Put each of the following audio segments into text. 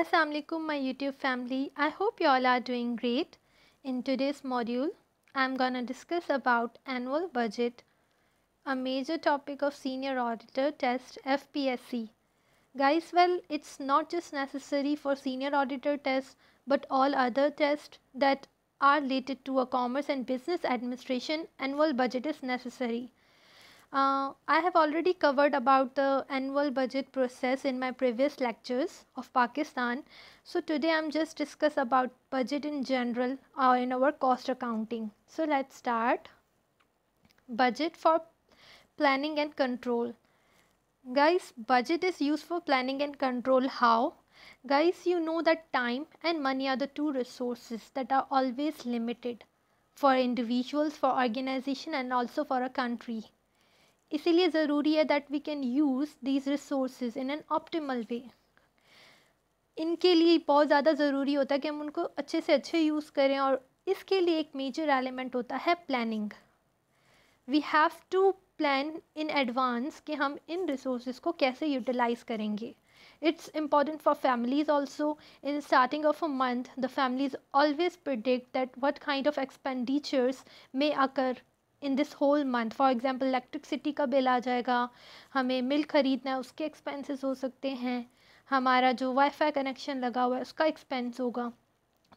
Assalamualaikum my YouTube family. I hope you all are doing great. In today's module, I'm going to discuss about annual budget, a major topic of senior auditor test FPSC. Guys, well, it's not just necessary for senior auditor test but all other tests that are related to a commerce and business administration annual budget is necessary. Uh, I have already covered about the annual budget process in my previous lectures of Pakistan. So today I'm just discuss about budget in general or uh, in our cost accounting. So let's start. Budget for planning and control. Guys, budget is used for planning and control how? Guys, you know that time and money are the two resources that are always limited for individuals, for organization and also for a country इसीलिए ज़रूरी है that we can use these resource in an optimal way इनके लिए बहुत ज़्यादा ज़रूरी होता है कि हम उनको अच्छे से अच्छे यूज़ करें और इसके लिए एक मेजर एलिमेंट होता है planning we have to plan in advance कि हम इन रिसोर्स को कैसे यूटिलाइज़ करेंगे it's important for families also in starting of a month the families always predict that what kind of expenditures may occur in this whole month for example electricity का bill आ जाएगा हमें मिल ख़रीदना है उसके एक्सपेंसेस हो सकते हैं हमारा जो वाईफाई कनेक्शन लगा हुआ है उसका एक्सपेंस होगा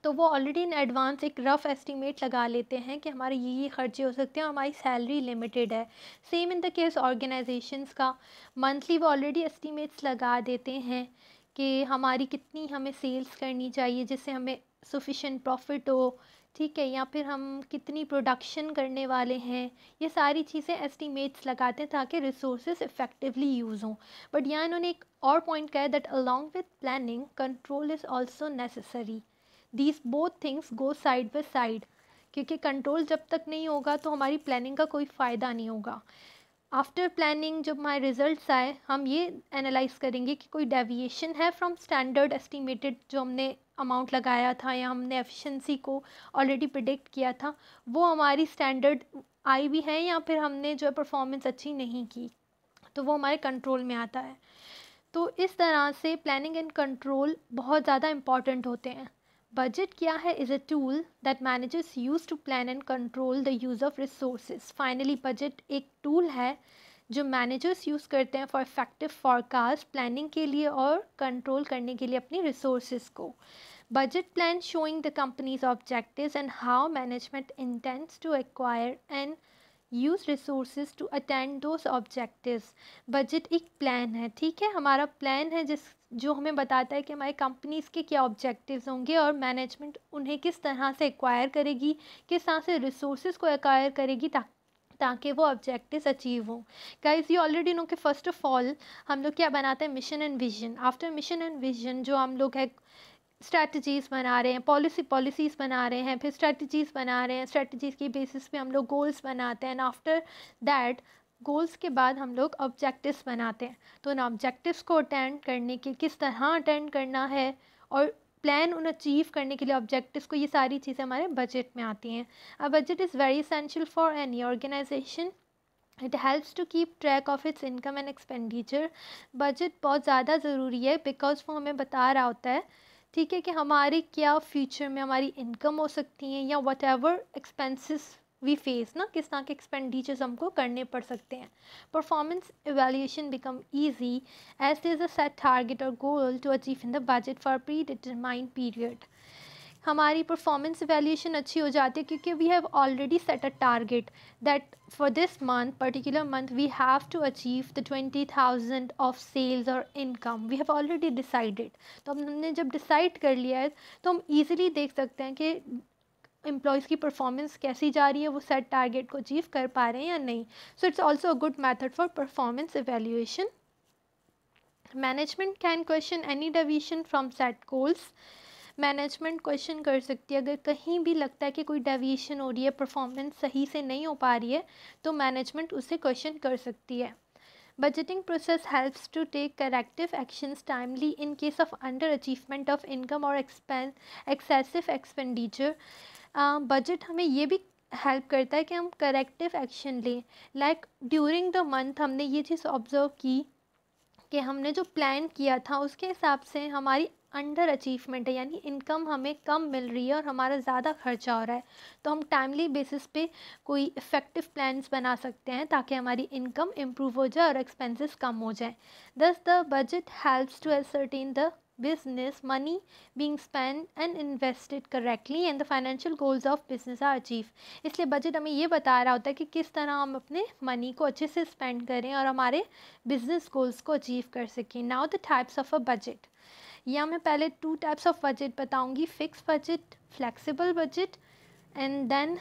तो वो ऑलरेडी इन एडवांस एक रफ़ एस्टिमेट लगा लेते हैं कि हमारे ये ये खर्चे हो सकते हैं हमारी सैलरी लिमिटेड है same in the case organisations का मंथली वो ऑलरेडी एस्टिमेट्स लगा देते हैं कि हमारी कितनी हमें सेल्स करनी चाहिए जिससे हमें सफिशेंट प्रॉफिट हो ठीक है या फिर हम कितनी प्रोडक्शन करने वाले हैं ये सारी चीज़ें एस्टिमेट्स लगाते हैं ताकि रिसोर्स इफ़ेक्टिवली यूज़ हों बट यहाँ इन्होंने एक और पॉइंट कहा that along with planning control is also necessary these both things go side by side क्योंकि कंट्रोल जब तक नहीं होगा तो हमारी प्लानिंग का कोई फ़ायदा नहीं होगा आफ्टर प्लानिंग जब हमारे रिजल्ट्स आए हम ये एनालाइज करेंगे कि कोई डेविएशन है फ्रॉम स्टैंडर्ड एस्टिमेटेड जो हमने अमाउंट लगाया था या हमने एफिशिएंसी को ऑलरेडी प्रिडिक्ट किया था वो हमारी स्टैंडर्ड आई भी है या फिर हमने जो है परफॉर्मेंस अच्छी नहीं की तो वो हमारे कंट्रोल में आता है तो इस तरह से प्लानिंग एंड कंट्रोल बहुत ज़्यादा इम्पॉर्टेंट होते हैं बजट क्या है is a tool that managers use to plan and control the use of resource finally budget एक टूल है जो मैनेजर्स यूज़ करते हैं फॉर इफेक्टिव फॉरकास्ट प्लानिंग के लिए और कंट्रोल करने के लिए अपनी रिसोर्स को budget plan showing the company's objective and how management intends to acquire and use resource to attend those objective budget एक प्लान है ठीक है हमारा प्लान है जिस जो हमें बताता है कि हमारे कंपनीज़ के क्या ऑब्जेक्टिव्स होंगे और मैनेजमेंट उन्हें किस तरह से एक्वायर करेगी किस तरह से रिसोर्स को एक्वायर करेगी ताकि ताकि वो ऑब्जेक्टिव अचीव हों गाइज यू ऑलरेडी नो कि फ़र्स्ट ऑफ ऑल हम लोग क्या बनाते हैं mission and vision after mission and vision जो हम लोग है स्ट्रेटजीज़ बना रहे हैं पॉलिसी पॉलिसीज़ बना रहे हैं फिर स्ट्रेटजीज़ बना रहे हैं स्ट्रेटजीज़ की बेसिस पे हम लोग गोल्स बनाते हैं एंड आफ्टर दैट गोल्स के बाद हम लोग ऑब्जेक्टिव्स बनाते हैं तो उन ऑब्जेक्टिव्स को अटेंड करने के किस तरह अटेंड करना है और प्लान उन अचीव करने के लिए ऑब्जेक्टिव्स को ये सारी चीज़ें हमारे बजट में आती हैं a budget is very essential for any organisation it helps to keep track of its income and expenditure budget बहुत ज़्यादा ज़रूरी है बिकॉज वो हमें बता रहा होता है ठीक है कि हमारे क्या फ्यूचर में हमारी इनकम हो सकती हैं या whatever expenses we face ना किस तरह के एक्सपेंडिचर्स हमको करने पड़ सकते हैं performance evaluation become easy as is a set target और goal to achieve in the budget for predetermined period हमारी परफॉर्मेंस वैल्यूएशन अच्छी हो जाती है क्योंकि we have already set a target that for this month particular month we have to achieve the twenty thousand of sales और income we have already decided तो हमने जब डिसाइड कर लिया है तो हम ईजिली देख सकते हैं कि एम्प्लॉयज़ की परफॉर्मेंस कैसी जा रही है वो सेट टारगेट को अचीव कर पा रहे हैं या नहीं so it's also a good method for performance evaluation management can question any deviation from set goals management question कर सकती है अगर कहीं भी लगता है कि कोई डेविएशन हो रही है परफॉर्मेंस सही से नहीं हो पा रही है तो मैनेजमेंट उसे क्वेश्चन कर सकती है process helps to take corrective actions timely in case of under achievement of income और एक्सपेंस एक्सेसिव एक्सपेंडिचर बजट हमें ये भी हेल्प करता है कि हम करेक्टिव एक्शन लें लाइक ड्यूरिंग द मंथ हमने ये चीज़ ऑब्ज़र्व की कि हमने जो प्लान किया था उसके हिसाब से हमारी अंडर अचीवमेंट है यानी इनकम हमें कम मिल रही है और हमारा ज़्यादा खर्चा हो रहा है तो हम टाइमली बेसिस पे कोई इफ़ेक्टिव प्लान्स बना सकते हैं ताकि हमारी इनकम इम्प्रूव हो जाए और एक्सपेंसेस कम हो जाए thus the budget helps to ascertain the business money being spent and invested correctly and the financial goals of business are achieved इसलिए budget हमें ये बता रहा होता है कि किस तरह हम अपने money को अच्छे से spend करें और हमारे business goals को achieve कर सकें now the types of a budget या मैं पहले two types of budget बताऊंगी fixed budget flexible budget and then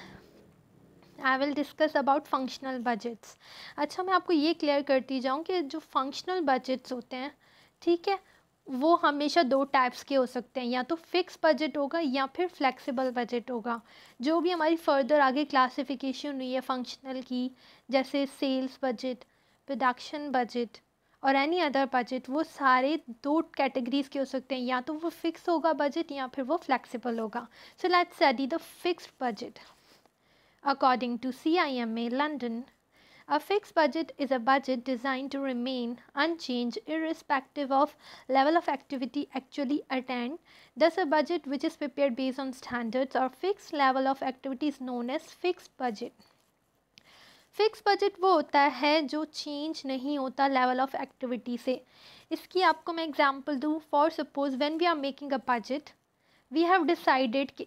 I will discuss about functional budgets अच्छा मैं आपको ये क्लियर करती जाऊँ कि जो फंक्शनल बजट्स होते हैं ठीक है वो हमेशा दो टाइप्स के हो सकते हैं या तो फिक्स बजट होगा या फिर फ्लेक्सिबल बजट होगा जो भी हमारी फर्दर आगे क्लासिफिकेशन हुई है फंक्शनल की जैसे सेल्स बजट प्रोडक्शन बजट और एनी अदर बजट वो सारे दो कैटेगरीज के हो सकते हैं या तो वो फिक्स होगा बजट या फिर वो फ्लैक्सीबल होगा so let's study the fix budget according to C I M A London A fixed budget is a budget designed to remain unchanged irrespective of level of activity actually attained. Thus, a budget which is prepared based on standards or fixed level of activity is known as fixed budget. Fix budget वो होता है जो change नहीं होता level of activity से इसकी आपको मैं एग्जांपल दूँ for suppose when we are making a budget we have decided कि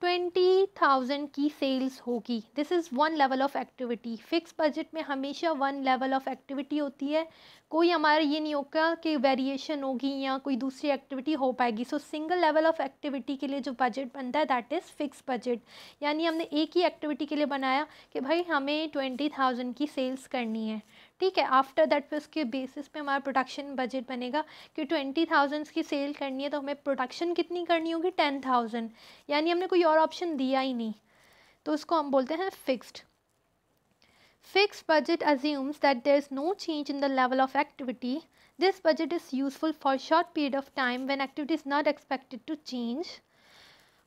ट्वेंटी थाउजेंड की सेल्स होगी this is one level of activity fix budget में हमेशा वन लेवल ऑफ़ एक्टिविटी होती है कोई हमारा ये नहीं होगा कि वेरिएशन होगी या कोई दूसरी एक्टिविटी हो पाएगी so single level of activity के लिए जो बजट बनता है दैट इज़ फिक्स बजट यानी हमने एक ही एक्टिविटी के लिए बनाया कि भाई हमें ट्वेंटी थाउजेंड की सेल्स करनी है ठीक है आफ्टर दैट फिर उसके बेसिस पे हमारा प्रोडक्शन बजट बनेगा कि ट्वेंटी थाउजेंड्स की सेल करनी है तो हमें प्रोडक्शन कितनी करनी होगी टेन थाउजेंड यानी हमने कोई और ऑप्शन दिया ही नहीं तो उसको हम बोलते हैं fixed Fixed budget assumes that there is no change in the level of activity. This budget is useful for a short period of time when activity is not expected to change.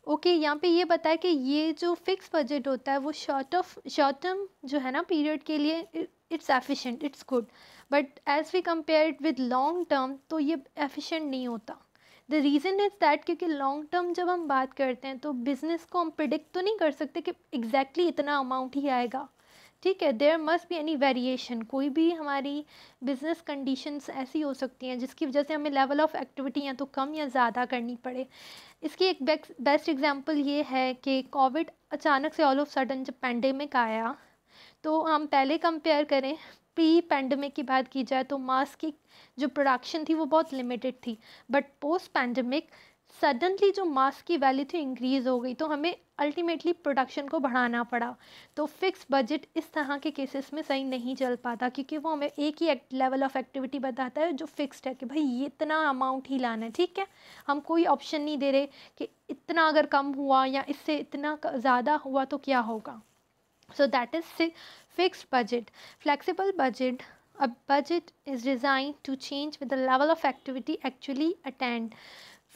Okay okay, यहाँ पे ये बताया कि ये जो fix budget होता है वो शॉर्ट ऑफ शॉर्ट टर्म जो है ना पीरियड के लिए it's efficient it's good but as we compare it with long term तो ये एफिशिएंट नहीं होता द रीज़न इज़ दैट क्योंकि लॉन्ग टर्म जब हम बात करते हैं तो बिज़नेस को हम प्रिडिक्ट तो नहीं कर सकते कि एग्जैक्टली exactly इतना अमाउंट ही आएगा ठीक है देयर मस्ट भी एनी वेरिएशन कोई भी हमारी बिजनेस कंडीशंस ऐसी हो सकती हैं जिसकी वजह से हमें लेवल ऑफ एक्टिविटी या तो कम या ज़्यादा करनी पड़े इसकी एक बेस्ट एग्जांपल ये है कि कोविड अचानक से ऑल ऑफ सडन जब पैंडमिक आया तो हम पहले कंपेयर करें प्री पैंडमिक की बात की जाए तो मास्क की जो प्रोडक्शन थी वो बहुत लिमिटेड थी बट पोस्ट पैंडमिक सडनली जो मास्क की वैल्यू थी इंक्रीज़ हो गई तो हमें अल्टीमेटली प्रोडक्शन को बढ़ाना पड़ा तो फिक्स बजट इस तरह के केसेस में सही नहीं चल पाता क्योंकि वो हमें एक ही लेवल ऑफ एक्टिविटी बताता है जो फिक्स्ड है कि भाई ये इतना अमाउंट ही लाना है ठीक है हम कोई ऑप्शन नहीं दे रहे कि इतना अगर कम हुआ या इससे इतना ज़्यादा हुआ तो क्या होगा so that is fix budget flexible budget a budget is design to change with the level of activity actually attend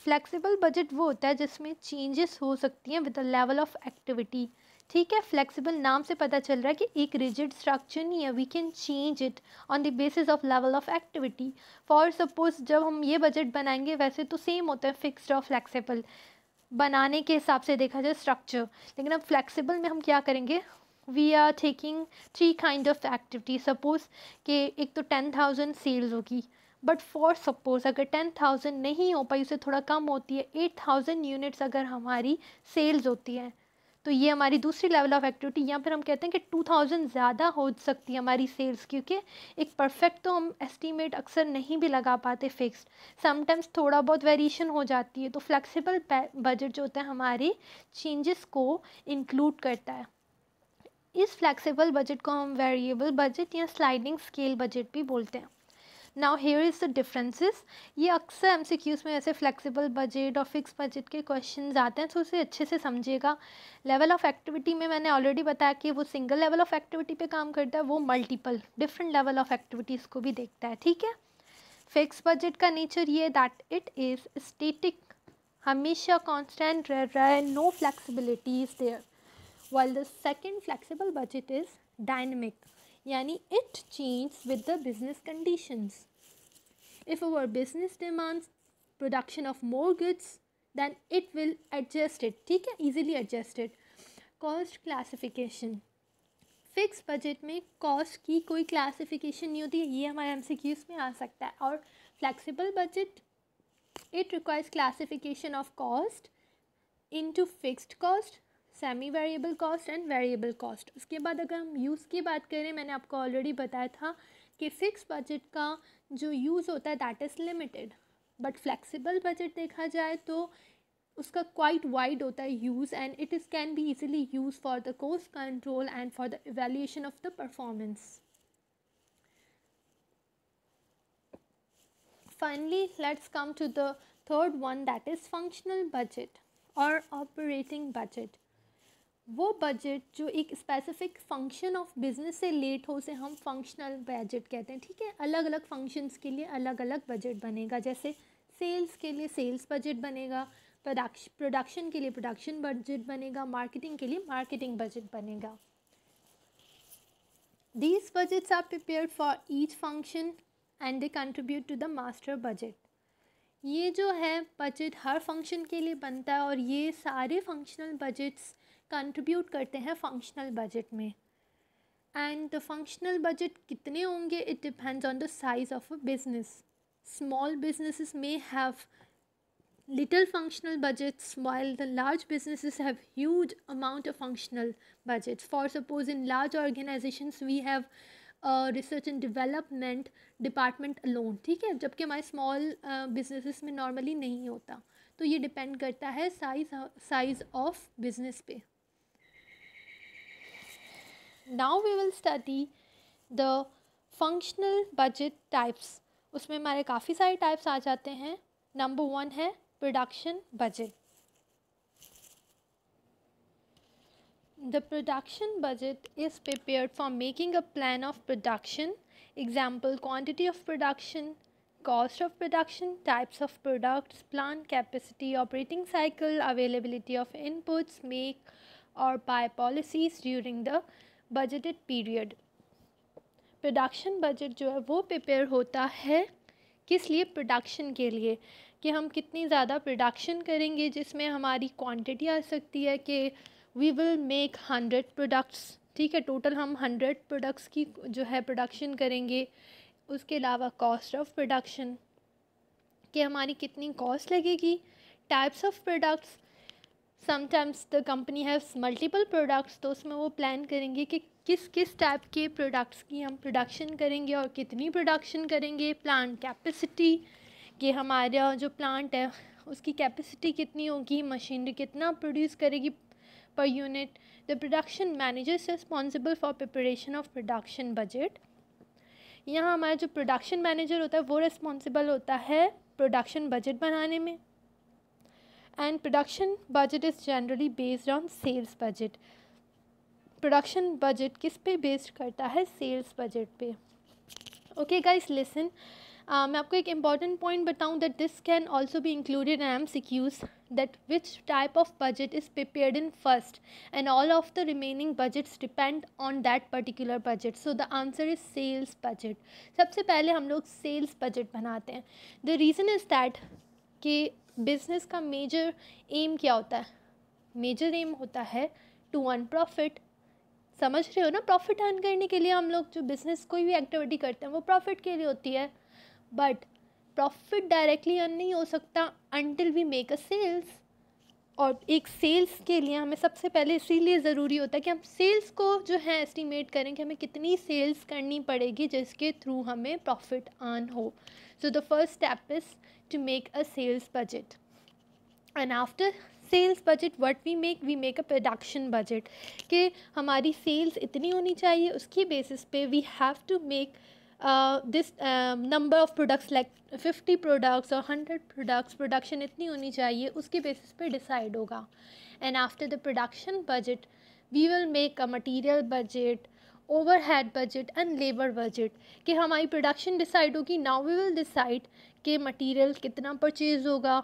flexible budget वो होता है जिसमें चेंजेस हो सकती हैं with the level of activity ठीक है फ्लेक्सिबल नाम से पता चल रहा है कि एक रिजिड स्ट्रक्चर नहीं है we can change it on the basis of level of activity for suppose जब हम ये बजट बनाएंगे वैसे तो सेम होता है फिक्स्ड और फ्लेक्सिबल बनाने के हिसाब से देखा जाए स्ट्रक्चर लेकिन अब फ्लेक्सिबल में हम क्या करेंगे we are taking three kind of activity suppose कि एक तो टेन थाउजेंड सेल्स होगी बट फॉर सपोज अगर टेन थाउजेंड नहीं हो पाई उसे थोड़ा कम होती है एट थाउजेंड यूनिट्स अगर हमारी सेल्स होती हैं तो ये हमारी दूसरी लेवल ऑफ एक्टिविटी या फिर हम कहते हैं कि टू थाउजेंड ज़्यादा हो सकती है हमारी सेल्स क्योंकि एक परफेक्ट तो हम एस्टीमेट अक्सर नहीं भी लगा पाते फिक्स्ड समटाइम्स थोड़ा बहुत वेरिएशन हो जाती है तो फ्लेक्सिबल बजट जो होता है हमारे चेंजेस को इंक्लूड करता है इस फ्लेक्सिबल बजट को हम वेरिएबल बजट या स्लाइडिंग स्केल बजट भी बोलते हैं now here is the differences ये अक्सर एम सी क्यूज़ में ऐसे फ्लेक्सिबल बजट और फिक्स बजट के क्वेश्चन आते हैं तो उसे अच्छे से समझिएगा लेवल ऑफ एक्टिविटी में मैंने ऑलरेडी बताया कि वो सिंगल लेवल ऑफ एक्टिविटी पे काम करता है वो multiple different level of activities को भी देखता है ठीक है फिक्स बजट का नेचर ये दैट इट इज़ स्टेटिक हमेशा कॉन्स्टेंट रह रहा है no flexibility is there well the second flexible budget is dynamic यानी it change with the business conditions if our business demands production of more goods than it will adjusted ठीक है easily adjusted cost classification fix budget में cost की कोई classification नहीं होती है ये हमारे एम सी क्यूज़ में आ सकता है और flexible budget it requires classification of cost into fixed cost semi variable cost and variable cost उसके बाद अगर हम यूज़ की बात करें मैंने आपको ऑलरेडी बताया था कि फिक्स बजट का जो यूज़ होता है that is limited but flexible budget देखा जाए तो उसका क्वाइट वाइड होता है use and it is can be easily use for the cost control and for the evaluation of the performance finally let's come to the third one that is functional budget और operating budget वो budget जो एक specific function of business से लेट हो उसे हम functional budget कहते हैं ठीक है अलग अलग फंक्शंस के लिए अलग अलग बजट बनेगा जैसे सेल्स के लिए सेल्स बजट बनेगा प्रोडक्शन के लिए प्रोडक्शन बजट बनेगा मार्केटिंग के लिए मार्केटिंग बजट बनेगा these budgets are prepare for each function and they contribute to the master budget ये जो है बजट हर फंक्शन के लिए बनता है और ये सारे फंक्शनल बजट्स कंट्रीब्यूट करते हैं फंक्शनल बजट में एंड फंक्शनल बजट कितने होंगे it depends on the size of a business small business may have little functional budgets while the large business have huge amount of functional budget for suppose in large organisation we have research and development department alone ठीक है जबकि हमारे small business uh, में normally नहीं होता तो ये depend करता है साइज साइज ऑफ बिजनेस पे now we will study the functional budget types उसमें हमारे काफ़ी सारे टाइप्स आ जाते हैं नंबर वन है production budget The production budget is prepared for making a plan of production, example quantity of production, cost of production, types of products, plant capacity, operating cycle, availability of inputs, make or buy policies during the budgeted period production budget जो है वो prepare होता है किस लिए production के लिए कि हम कितनी ज़्यादा प्रोडक्शन करेंगे जिसमें हमारी क्वांटिटी आ सकती है कि we will make hundred products ठीक है टोटल हम हंड्रेड प्रोडक्ट्स की जो है प्रोडक्शन करेंगे उसके अलावा कॉस्ट ऑफ प्रोडक्शन कि हमारी कितनी कॉस्ट लगेगी types of products sometimes the company haves multiple products तो उसमें वो प्लान करेंगे कि किस किस टाइप के प्रोडक्ट्स की हम प्रोडक्शन करेंगे और कितनी प्रोडक्शन करेंगे प्लांट कैपेसिटी कि हमारा जो प्लांट है उसकी कैपेसिटी कितनी होगी मशीनरी कितना प्रोड्यूस करेगी per unit the production manager is responsible for preparation of production budget यहाँ हमारा जो प्रोडक्शन मैनेजर होता है वो रिस्पॉन्सिबल होता है प्रोडक्शन बजट बनाने में and production budget is generally based on sales budget production budget किस पे based करता है sales budget पे okay guys listen uh, मैं आपको एक important point बताऊँ that this can also be included in MCQs that which type of budget is prepared in first and all of the remaining budgets depend on that particular budget so the answer is sales budget सबसे पहले हम लोग sales budget बनाते हैं the reason is that कि business का major aim क्या होता है मेजर एम होता है टू अर्न प्रॉफिट समझ रहे हो ना प्रॉफिट अर्न करने के लिए हम लोग जो बिज़नेस कोई भी एक्टिविटी करते हैं वो प्रॉफिट के लिए होती है बट प्रॉफिट डायरेक्टली अर्न नहीं हो सकता until we make a sales और एक सेल्स के लिए हमें सबसे पहले इसीलिए ज़रूरी होता है कि हम सेल्स को जो है एस्टिमेट करें कि हमें कितनी सेल्स करनी पड़ेगी जिसके थ्रू हमें प्रॉफिट अर्न हो So the first step is to make a sales budget. And after sales budget, what we make? We make a production budget. That our sales itni honi chahiye. Uski basis pe we have to make uh, this um, number of products like 50 products or 100 products production itni honi chahiye. Uski basis pe decide hoga. And after the production budget, we will make a material budget, overhead budget and labour budget कि हमारी production decide होगी now we will decide कि material कितना purchase होगा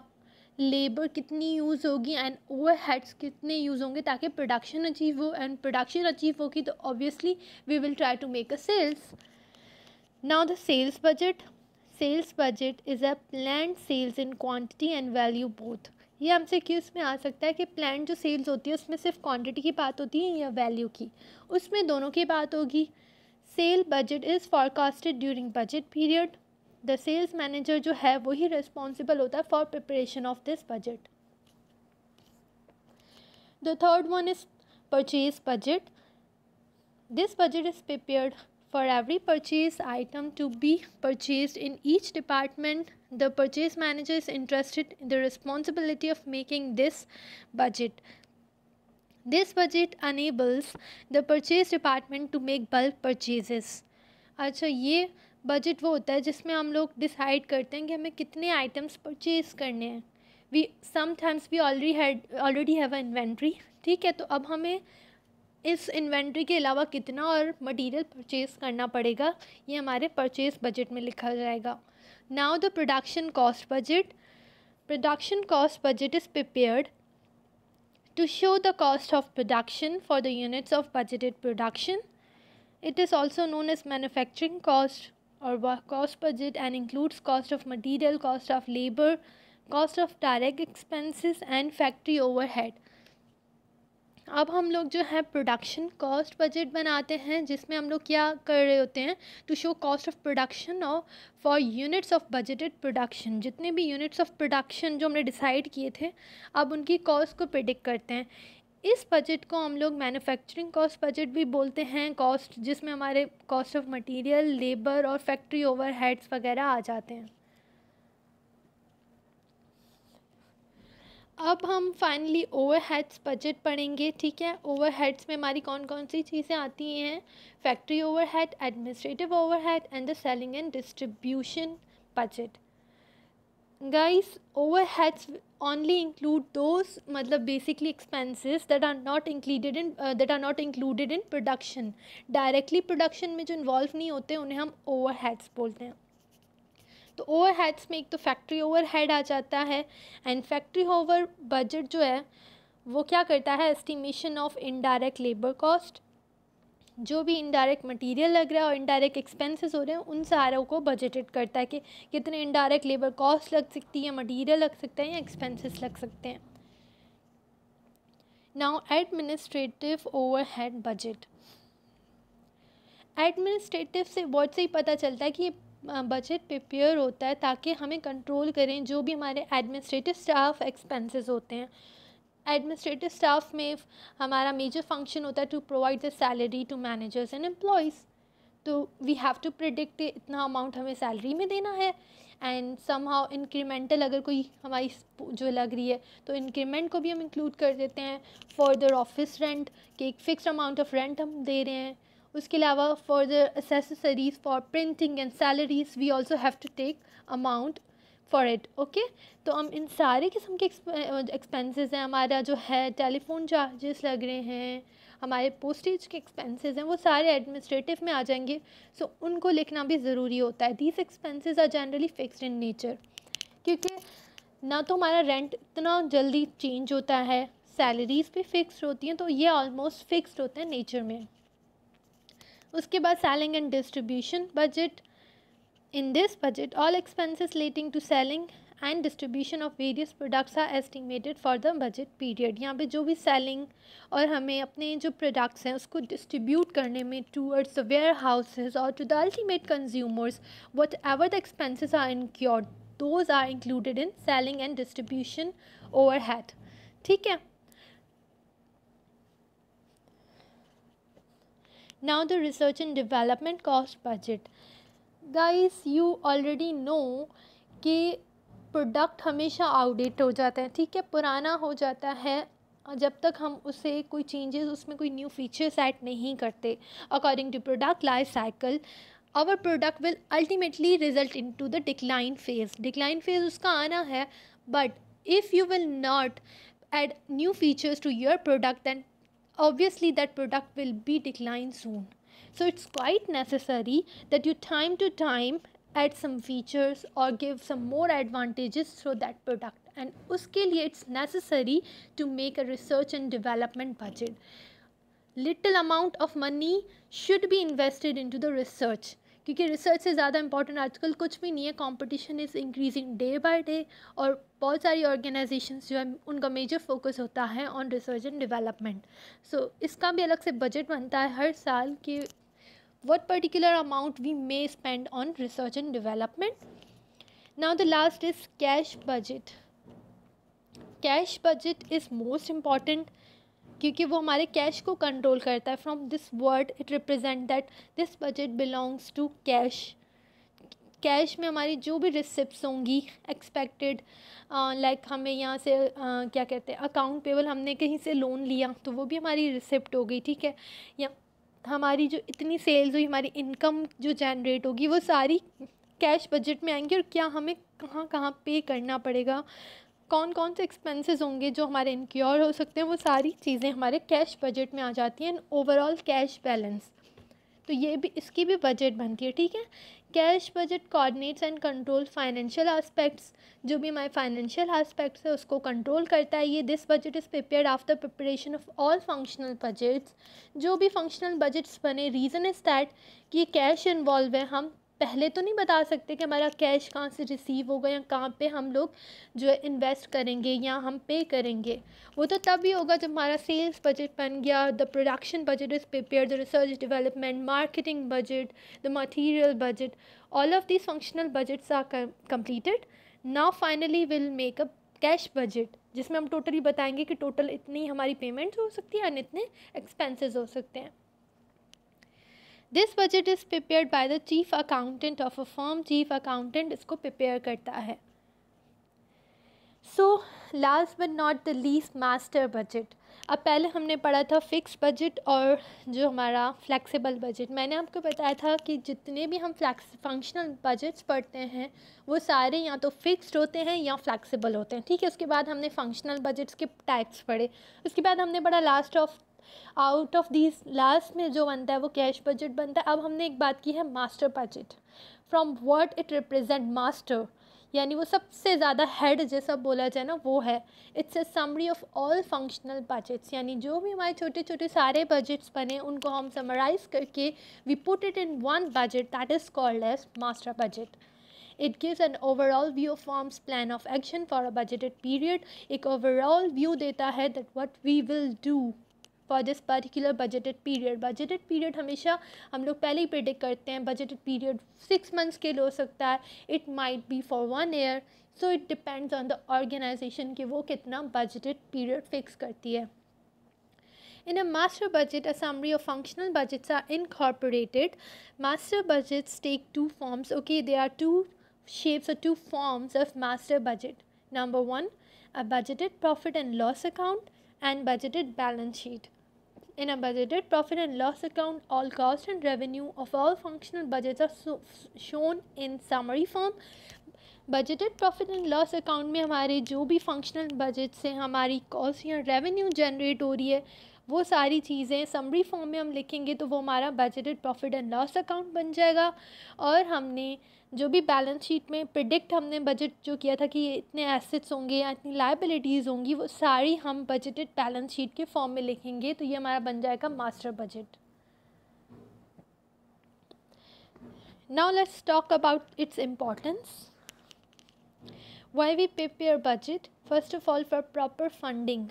labour कितनी use होगी and overheads कितने use होंगे ताकि प्रोडक्शन अचीव हो एंड प्रोडक्शन अचीव होगी तो obviously we will try to make a sales now the sales budget sales budget is a plan sales in quantity and value both ये हमसे किस में आ सकता है कि प्लान जो सेल्स होती है उसमें सिर्फ क्वांटिटी की बात होती है या वैल्यू की उसमें दोनों की बात होगी sale budget is forecasted during budget period the sales manager जो है वही रिस्पॉन्सिबल होता है for preparation of this budget the third one is purchase budget this budget is prepare for every purchase item to be purchase in each department the purchase manager is interested in the responsibility of making this budget. This budget enables the purchase department to make bulk purchases. अच्छा ये budget वो होता है जिसमें हम लोग decide करते हैं कि हमें कितने आइटम्स परचेज करने हैं we sometimes we already had already have a inventory ठीक है तो अब हमें इस इन्वेंट्री के अलावा कितना और मटेरियल परचेज करना पड़ेगा ये हमारे परचेज बजट में लिखा जाएगा Now the production cost budget. Production cost budget is prepared to show the cost of production for the units of budgeted production. It is also known as manufacturing cost or cost budget and includes cost of material, cost of labor, cost of direct expenses and factory overhead. अब हम लोग जो है production cost budget बनाते हैं जिसमें हम लोग क्या कर रहे होते हैं to show cost of production और for units of budgeted production जितने भी यूनिट्स ऑफ प्रोडक्शन जो हमने डिसाइड किए थे अब उनकी कॉस्ट को प्रिडिक्ट करते हैं इस बजट को हम लोग मैन्युफैक्चरिंग कॉस्ट बजट भी बोलते हैं कॉस्ट जिसमें हमारे कॉस्ट ऑफ मटेरियल लेबर और फैक्ट्री ओवरहेड्स वगैरह आ जाते हैं अब हम फाइनली ओवर हेड्स बजट पढ़ेंगे ठीक है ओवर ओवरहेड्स में हमारी कौन कौन सी चीज़ें आती हैं factory overhead administrative over overhead and the selling and distribution budget guys overheads only include those मतलब basically expenses that are not included in that are not included in production directly production में जो involve नहीं होते उन्हें हम over heads बोलते हैं तो ओवर हेड्स में एक तो फैक्ट्री ओवर हेड आ जाता है एंड फैक्ट्री ओवर बजट जो है वो क्या करता है estimation of indirect labour cost जो भी इनडायरेक्ट मटेरियल लग रहा है और इनडायरेक्ट एक्सपेंसेस हो रहे हैं उन सारों को बजटेड करता है कि कितने इनडायरेक्ट लेबर कॉस्ट लग सकती है मटेरियल लग सकता है या एक्सपेंसेस लग सकते हैं now administrative overhead budget administrative से बहुत से ही पता चलता है कि बजट प्रिपेयर होता है ताकि हमें कंट्रोल करें जो भी हमारे एडमिनिस्ट्रेटिव स्टाफ एक्सपेंसेस होते हैं एडमिनिस्ट्रेटिव स्टाफ में हमारा मेजर फंक्शन होता है to provide the salary to managers and employees तो वी हैव टू प्रिडिक्ट इतना अमाउंट हमें सैलरी में देना है एंड सम हाउ इंक्रीमेंटल अगर कोई हमारी जो लग रही है तो इंक्रीमेंट को भी हम इंक्लूड कर देते हैं फर्दर ऑफिस रेंट कि एक फ़िक्स अमाउंट ऑफ रेंट हम दे रहे हैं उसके अलावा for the accessories for printing and salaries we also have to take amount for it okay तो हम इन सारे किस्म के एक्सपेंसेस हैं हमारा जो है टेलीफोन चार्जेस लग रहे हैं हमारे पोस्टेज के एक्सपेंसेस हैं वो सारे एडमिनिस्ट्रेटिव में आ जाएंगे सो so, उनको लिखना भी ज़रूरी होता है these expenses are generally fixed in nature क्योंकि ना तो हमारा रेंट इतना जल्दी चेंज होता है सैलरीज भी फिक्स्ड होती हैं तो ये ऑलमोस्ट फिक्स्ड होते हैं नेचर में उसके बाद selling and distribution budget in this budget all expenses relating to selling and distribution of various products are estimated for the budget period यहाँ पर जो भी सेलिंग और हमें अपने जो प्रोडक्ट्स हैं उसको डिस्ट्रीब्यूट करने में टूअर्ड्स द वेयर हाउसेज और to the ultimate consumers whatever the expenses are incurred those are included in selling and distribution overhead ठीक है now the research and development cost budget guys you already know कि product हमेशा outdate हो जाता है ठीक है पुराना हो जाता है जब तक हम उसे कोई चेंजेस उसमें कोई न्यू फीचर्स ऐड नहीं करते according to product life cycle our product will ultimately result into the decline phase decline phase उसका आना है but if you will not add new features to your product then obviously that product will be declined soon. So it's quite necessary that you time to time add some features or give some more advantages through that product and uske liye it's necessary to make a research and development budget. Little amount of money should be invested into the research क्योंकि research से ज़्यादा important आजकल कुछ भी नहीं है competition is increasing day by day और बहुत सारी ऑर्गेनाइजेशंस जो है उनका मेजर फोकस होता है on research and development so इसका भी अलग से बजट बनता है हर साल कि what particular amount we may spend on research and development now the last is cash budget cash budget is most important क्योंकि वो हमारे कैश को कंट्रोल करता है from this word it represent that this budget belongs to cash cash में हमारी जो भी रिसिप्ट होंगी एक्सपेक्टेड लाइक हमें यहाँ से uh, क्या कहते हैं अकाउंट पेबल हमने कहीं से लोन लिया तो वो भी हमारी रिसिप्ट हो गई ठीक है या हमारी जो इतनी सेल्स हुई हमारी इनकम जो जनरेट होगी वो सारी कैश बजट में आएंगी और क्या हमें कहाँ कहाँ पे करना पड़ेगा कौन कौन से एक्सपेंसेस होंगे जो हमारे इनक्योर हो सकते हैं वो सारी चीज़ें हमारे कैश बजट में आ जाती हैं एंड ओवरऑल कैश बैलेंस तो ये भी इसकी भी बजट बनती है ठीक है cash budget coordinates and control financial aspects जो भी हमारे फाइनेंशियल आस्पेक्ट्स है उसको कंट्रोल करता है ये this budget is prepare after preparation of all functional budgets जो भी फंक्शनल बजट्स बने रीज़न इज़ दैट कि ये कैश इन्वॉल्व है हम पहले तो नहीं बता सकते कि हमारा कैश कहाँ से रिसीव होगा या कहाँ पे हम लोग जो है इन्वेस्ट करेंगे या हम पे करेंगे वो तो तब ही होगा जब हमारा सेल्स बजट बन गया the production budget is prepare the research development marketing budget the material budget all of this functional budgets are completed now finally will make a cash budget जिसमें हम टोटली बताएंगे कि टोटल इतनी हमारी payments हो सकती है एंड इतने एक्सपेंसेस हो सकते हैं this budget is prepare by the chief accountant of a firm chief accountant इसको प्रिपेयर करता है so last but not the least master budget अब पहले हमने पढ़ा था फिक्स बजट और जो हमारा फ्लैक्सीबल बजट मैंने आपको बताया था कि जितने भी हम फ्लैक्स फंक्शनल बजट्स पढ़ते हैं वो सारे या तो फिक्स्ड होते हैं या फ्लैक्सीबल होते हैं ठीक है उसके बाद हमने फंक्शनल बजट्स के टाइप्स पढ़े उसके बाद हमने पढ़ा last of out of this last में जो बनता है वो कैश बजट बनता है अब हमने एक बात की है master budget from word it represent master यानी वो सबसे ज़्यादा हेड जैसा बोला जाए ना वो है it's a summary of all functional budgets यानी जो भी हमारे छोटे छोटे सारे बजट्स बने उनको हम समराइज़ करके we put it in one budget that is called as master budget it gives an overall view of forms plan of action for a budgeted period एक ओवरऑल व्यू देता है that what we will do for this particular budgeted period budgeted period हमेशा हम लोग पहले ही predict करते हैं budgeted period six months के लिए हो सकता है it might be for one year so it depends on the organization कि वो कितना बजटेड पीरियड फिक्स करती है in a master budget a summary of functional budgets are incorporated master budgets take two forms okay they are two shapes और two forms of master budget number one a budgeted profit and loss account and budgeted balance sheet in a budgeted profit and loss account, all cost and revenue of all functional budgets are so, shown in summary form. Budgeted profit and loss account में हमारे जो भी functional budget से हमारी cost या revenue generate हो रही है वो सारी चीज़ें समरी फॉर्म में हम लिखेंगे तो वो हमारा budgeted profit and loss account बन जाएगा और हमने जो भी बैलेंस शीट में प्रिडिक्ट हमने बजट जो किया था कि इतने एसेट्स होंगे या इतनी लाइबिलिटीज़ होंगी वो सारी हम बजटेड बैलेंस शीट के फॉर्म में लिखेंगे तो ये हमारा बन जाएगा master budget now let's talk about its importance why we prepare budget first of all for proper funding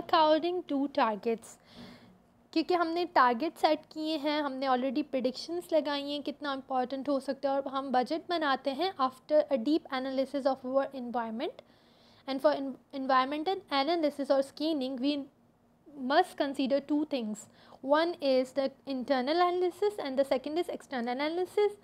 according to targets क्योंकि हमने टारगेट सेट किए हैं हमने ऑलरेडी प्रडिक्शंस लगाई हैं कितना इम्पॉर्टेंट हो सकता है और हम बजट बनाते हैं after a deep analysis of our environment and for and analysis और screening we must consider two things one is the internal analysis and the second is external analysis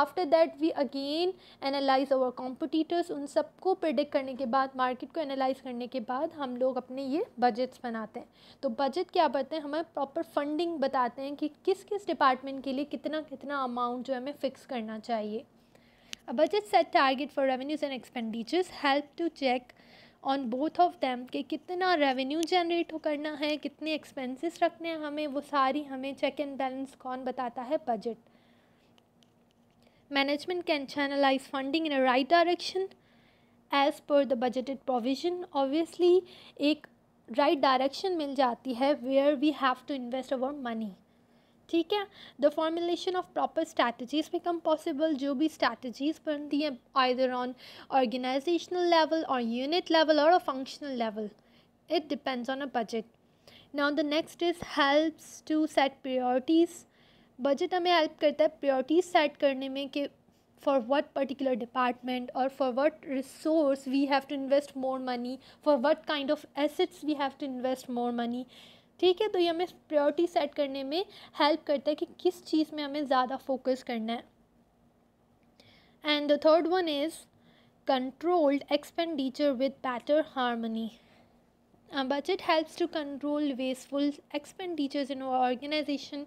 after that we again analyze our competitors उन सबको predict करने के बाद market को analyse करने के बाद हम लोग अपने ये बजट्स बनाते हैं तो बजट क्या बताते हैं हमें प्रॉपर फंडिंग बताते हैं कि किस किस डिपार्टमेंट के लिए कितना कितना अमाउंट जो है हमें फ़िक्स करना चाहिए a budget set target for revenues and expenditures help to check on both of them कि कितना रेवेन्यू जनरेट हो करना है कितने एक्सपेंसिस रखने हैं हमें वो सारी हमें चेक एंड बैलेंस कौन बताता है budget management can channelize funding in a right direction as per the budgeted provision obviously a right direction mil jati hai where we have to invest our money ठीक है the formulation of proper strategies become possible जो भी strategies बनती हैं either on level or और unit level और functional level it depends on a budget now the next is helps to set priorities budget हमें help करता है priorities set करने में कि फॉर वट पर्टिकुलर डिपार्टमेंट और for what resource we have to invest more money for what kind of assets we have to invest more money ठीक है तो ये हमें प्रायोरिटी सेट करने में हेल्प करता है कि किस चीज़ में हमें ज़्यादा फोकस करना है and the third one is controlled expenditure with better harmony budget helps to control wasteful expenditures in organization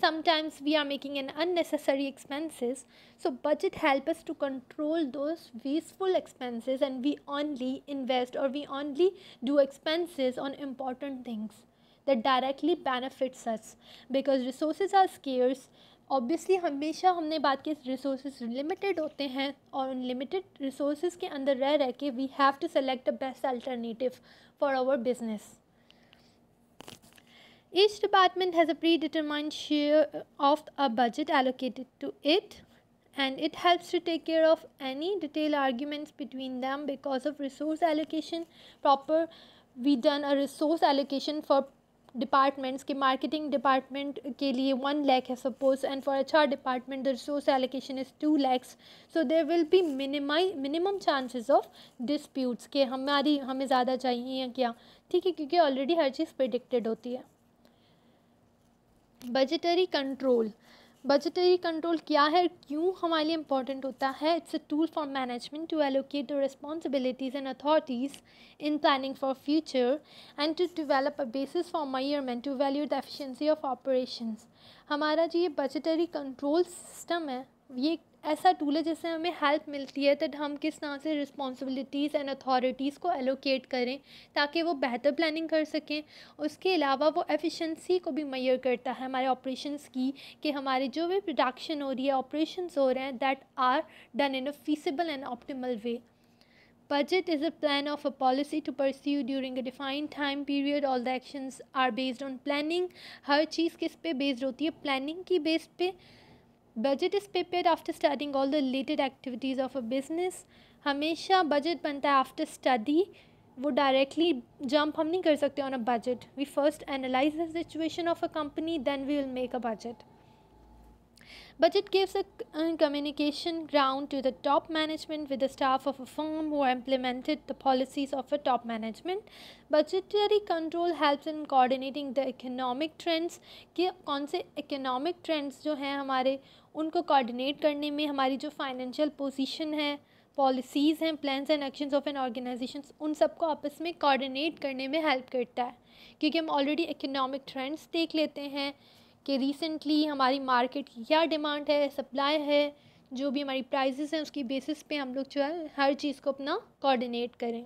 sometimes we are making an unnecessary expenses so budget help us to control those wasteful expenses and we only invest or we only do expenses on important things that directly benefits us because resources are scarce obviously हमेशा हमने बात की resource limited होते हैं और उन limited resource के अंदर रह रह के we have to select the best alternative for our business each department has a predetermined share of a budget allocated to it and it helps to take care of any detailed arguments between them because of resource allocation proper we done a resource allocation for departments ke marketing department ke liye 1 lakh i suppose and for hr department the resource allocation is 2 lakhs so there will be minimi minimum chances of disputes ke hamari hame zyada chahiye kya theek hai kyunki already har cheez predicted hoti hai budgetary control budgetary control क्या है क्यों हमारे लिए important होता है it's a tool for management to allocate the responsibilities and authorities in planning for future and to develop a basis for measurement to value the efficiency of operations हमारा जो ये बजटरी कंट्रोल सिस्टम है ये ऐसा tool है जिससे हमें help मिलती है दैट तो हम किस तरह से रिस्पॉन्सिबिलिटीज़ एंड अथॉरिटीज़ को एलोकेट करें ताकि वो बेहतर प्लानिंग कर सकें उसके अलावा वो एफिशिएंसी को भी मैयर करता है हमारे ऑपरेशंस की कि हमारे जो भी प्रोडक्शन हो रही है ऑपरेशंस हो रहे हैं that are done in a feasible and optimal way budget is a plan of a policy to pursue during a defined time period all the actions are based on planning हर चीज़ किस पे बेस्ड होती है प्लानिंग की base पे budget is prepare after studying all the related activities of a business हमेशा बजट बनता है आफ्टर स्टडी वो डायरेक्टली जंप हम नहीं कर सकते on a budget we first analyze the situation of a company then we will make a budget budget gives a communication ground to the top management with the staff of a form who implemented the policies of a top management budgetary control help in coordinating the economic trends के कौन से economic trends जो हैं हमारे उनको coordinate करने में हमारी जो फाइनेंशियल पोजीशन है पॉलिसीज़ हैं plans and actions of an organization उन सबको आपस में कोऑर्डिनेट करने में हेल्प करता है क्योंकि हम ऑलरेडी इकोनॉमिक ट्रेंड्स देख लेते हैं कि रिसेंटली हमारी मार्केट की क्या डिमांड है सप्लाई है जो भी हमारी प्राइजेस हैं उसकी बेसिस पे हम लोग जो है हर चीज़ को अपना कोऑर्डिनेट करें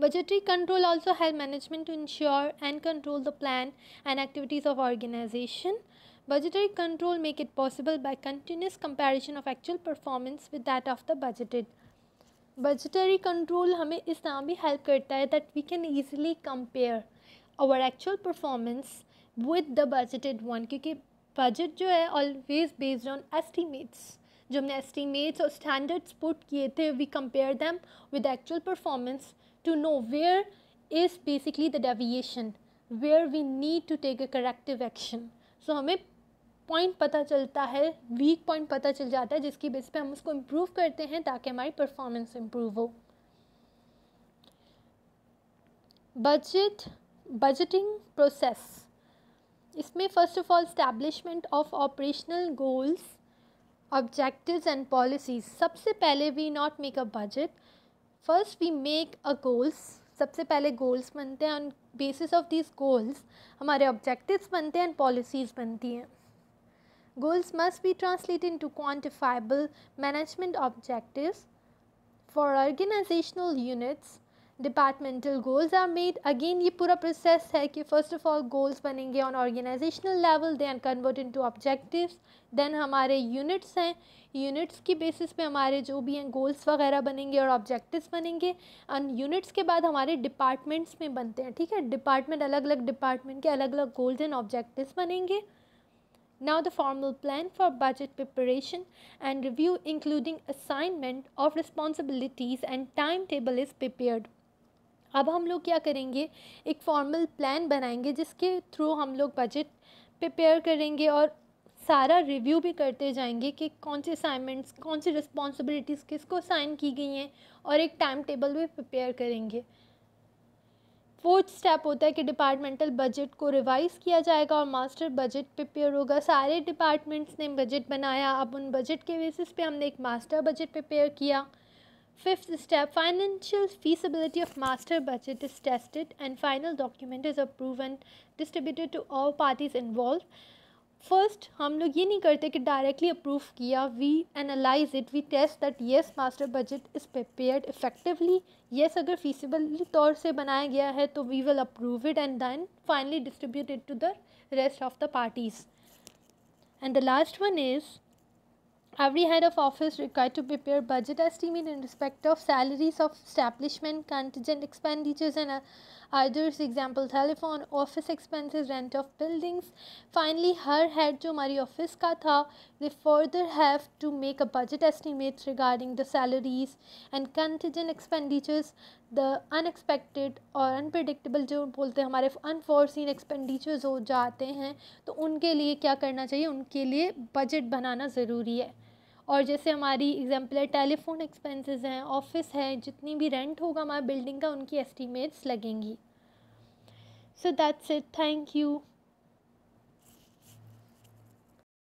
budgetary control also help management to ensure and control the plan and activities of organization Budgetary control make it possible by continuous comparison of actual performance with that of the budgeted. Budgetary control हमें इस नाम भी help करता है that we can easily compare our actual performance with the budgeted one क्योंकि budget जो है always based on estimates. जो हमने estimates और standards put किए थे we compare them with actual performance to know where is basically the deviation, where we need to take a corrective action. So हमें point पता चलता है वीक पॉइंट पता चल जाता है जिसकी बेस पे हम उसको इम्प्रूव करते हैं ताकि हमारी परफॉर्मेंस इम्प्रूव हो बजट बजटिंग प्रोसेस इसमें first of all establishment of operational goals objectives and policies सबसे पहले we not make a budget first we make a goals सबसे पहले गोल्स बनते हैं on basis of this goals हमारे objectives बनते हैं एंड पॉलिसीज़ बनती हैं Goals must be translated into quantifiable management objectives. For organizational units, departmental goals are made again ये पूरा प्रोसेस है कि फ़र्स्ट ऑफ ऑल गोल्स बनेंगे on organizational level they are convert into objectives then हमारे units हैं units की basis पे हमारे जो भी हैं गोल्स वगैरह बनेंगे और ऑब्जेक्टिव्स बनेंगे एंड यूनिट्स के बाद हमारे डिपार्टमेंट्स में बनते हैं ठीक है डिपार्टमेंट अलग अलग डिपार्टमेंट के अलग अलग गोल्स एंड ऑब्जेक्टिव्स बनेंगे Now the formal plan for budget preparation and review including assignment of responsibilities and timetable is prepared. अब हम लोग क्या करेंगे एक फॉर्मल प्लान बनाएंगे जिसके थ्रू हम लोग बजट प्रिपेयर करेंगे और सारा रिव्यू भी करते जाएंगे कि कौन से असाइनमेंट्स कौन सी रिस्पॉन्सिबिलिटीज़ किसको साइन की गई हैं और एक टाइम टेबल भी प्रिपेयर करेंगे फोर्थ स्टेप होता है कि डिपार्टमेंटल बजट को रिवाइज़ किया जाएगा और मास्टर बजट प्रिपेयर होगा सारे डिपार्टमेंट्स ने बजट बनाया अब उन बजट के बेसिस पे हमने एक मास्टर बजट प्रिपेयर किया fifth step financial feasibility of master budget is tested and final document is approve and distributed to all parties involve first हम लोग ये नहीं करते कि डायरेक्टली अप्रूव किया we analyze it we test that yes master budget is prepared effectively yes अगर feasibly तौर से बनाया गया है तो we will approve it and then finally distribute it to the rest of the parties and the last one is every head of office required to prepare budget estimate in respect of salaries of establishment, contingent expenditures and uh, others, example telephone, office expenses, rent of buildings. Finally, her head जो mari office ka tha they further have to make a budget estimate regarding the salaries and contingent expenditures, the unexpected और unpredictable जो बोलते हैं हमारे unforeseen expenditures हो जाते हैं, तो उनके लिए क्या करना चाहिए? उनके लिए budget बनाना ज़रूरी है और जैसे हमारी एग्जाम्पल है टेलीफोन एक्सपेंसेस हैं ऑफिस है जितनी भी रेंट होगा हमारे बिल्डिंग का उनकी एस्टिमेट्स लगेंगी so that's it thank you